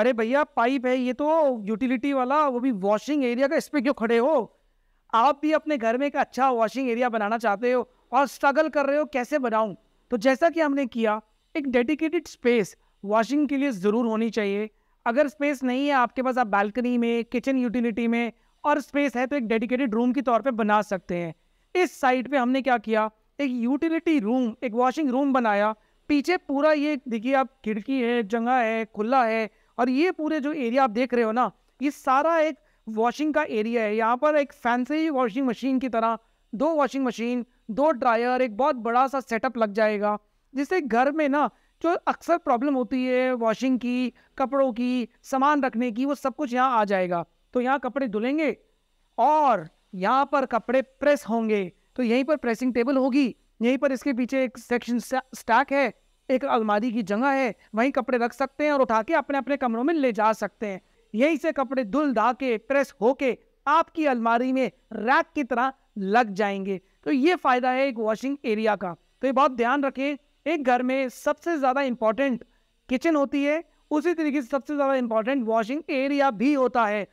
अरे भैया पाइप है ये तो यूटिलिटी वाला वो भी वॉशिंग एरिया का इस पर क्यों खड़े हो आप भी अपने घर में एक अच्छा वॉशिंग एरिया बनाना चाहते हो और स्ट्रगल कर रहे हो कैसे बनाऊं तो जैसा कि हमने किया एक डेडिकेटेड स्पेस वॉशिंग के लिए ज़रूर होनी चाहिए अगर स्पेस नहीं है आपके पास आप बालकनी में किचन यूटिलिटी में और स्पेस है तो एक डेडिकेटेड रूम के तौर पर बना सकते हैं इस साइड पे हमने क्या किया एक यूटिलिटी रूम एक वॉशिंग रूम बनाया पीछे पूरा ये देखिए आप खिड़की है जगह है खुला है और ये पूरे जो एरिया आप देख रहे हो ना ये सारा एक वॉशिंग का एरिया है यहाँ पर एक फैंसी वॉशिंग मशीन की तरह दो वॉशिंग मशीन दो ड्रायर एक बहुत बड़ा सा सेटअप लग जाएगा जिससे घर में ना जो अक्सर प्रॉब्लम होती है वॉशिंग की कपड़ों की सामान रखने की वो सब कुछ यहाँ आ जाएगा तो यहाँ कपड़े धुलेंगे और यहाँ पर कपड़े प्रेस होंगे तो यहीं पर प्रेसिंग टेबल होगी यहीं पर इसके पीछे एक सेक्शन स्टैक है एक अलमारी की जगह है वहीं कपड़े रख सकते हैं और उठा के अपने अपने कमरों में ले जा सकते हैं यहीं से कपड़े धुल धा के प्रेस होके आपकी अलमारी में रैक की तरह लग जाएंगे तो ये फ़ायदा है एक वॉशिंग एरिया का तो ये बहुत ध्यान रखें एक घर में सबसे ज़्यादा इंपॉर्टेंट किचन होती है उसी तरीके से सबसे ज़्यादा इंपॉर्टेंट वॉशिंग एरिया भी होता है